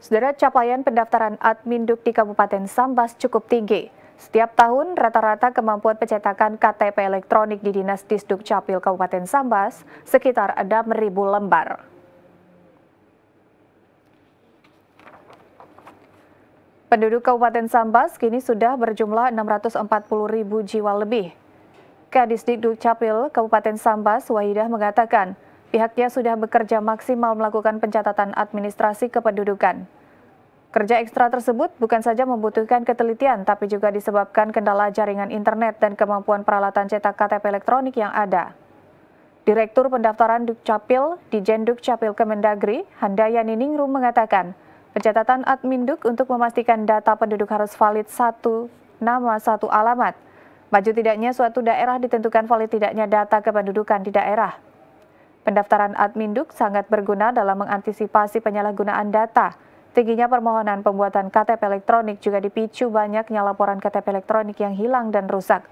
Saudara capaian pendaftaran adminduk di Kabupaten Sambas cukup tinggi. Setiap tahun, rata-rata kemampuan pencetakan KTP elektronik di Dinas Disduk Capil Kabupaten Sambas sekitar 6.000 lembar. Penduduk Kabupaten Sambas kini sudah berjumlah 640.000 jiwa lebih. Kadis Dikduk Capil Kabupaten Sambas, Wahidah mengatakan, Pihaknya sudah bekerja maksimal melakukan pencatatan administrasi kependudukan. Kerja ekstra tersebut bukan saja membutuhkan ketelitian, tapi juga disebabkan kendala jaringan internet dan kemampuan peralatan cetak KTP elektronik yang ada. Direktur Pendaftaran Dukcapil di Jenduk Capil Kemendagri, Handayani Niningrum mengatakan, pencatatan admin Duk untuk memastikan data penduduk harus valid satu nama satu alamat. Maju tidaknya suatu daerah ditentukan valid tidaknya data kependudukan di daerah. Pendaftaran Adminduk sangat berguna dalam mengantisipasi penyalahgunaan data. Tingginya permohonan pembuatan KTP elektronik juga dipicu banyaknya laporan KTP elektronik yang hilang dan rusak.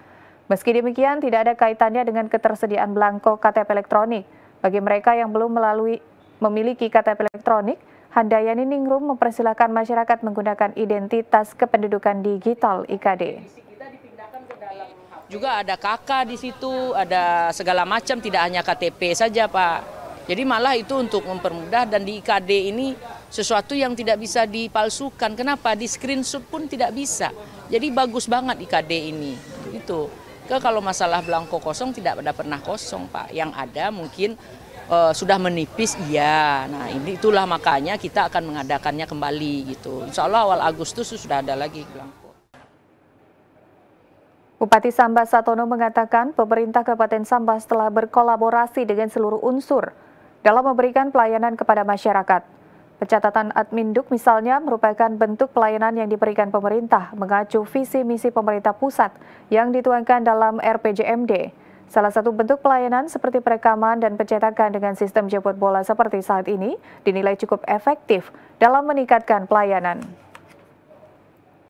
Meski demikian, tidak ada kaitannya dengan ketersediaan belangko KTP elektronik. Bagi mereka yang belum melalui memiliki KTP elektronik, Handayani Ningrum mempersilahkan masyarakat menggunakan identitas kependudukan digital IKD juga ada kakak di situ, ada segala macam, tidak hanya KTP saja Pak. Jadi malah itu untuk mempermudah dan di IKD ini sesuatu yang tidak bisa dipalsukan. Kenapa? Di screenshot pun tidak bisa. Jadi bagus banget IKD ini. Itu. Ke kalau masalah belangko kosong tidak ada pernah kosong, Pak. Yang ada mungkin uh, sudah menipis, iya. Nah, ini itulah makanya kita akan mengadakannya kembali gitu. Insya Allah awal Agustus sudah ada lagi belangko. Bupati Sambas Satono mengatakan pemerintah Kabupaten Sambas telah berkolaborasi dengan seluruh unsur dalam memberikan pelayanan kepada masyarakat. Pencatatan Adminduk misalnya merupakan bentuk pelayanan yang diberikan pemerintah mengacu visi misi pemerintah pusat yang dituangkan dalam RPJMD. Salah satu bentuk pelayanan seperti perekaman dan pencetakan dengan sistem jemput bola seperti saat ini dinilai cukup efektif dalam meningkatkan pelayanan.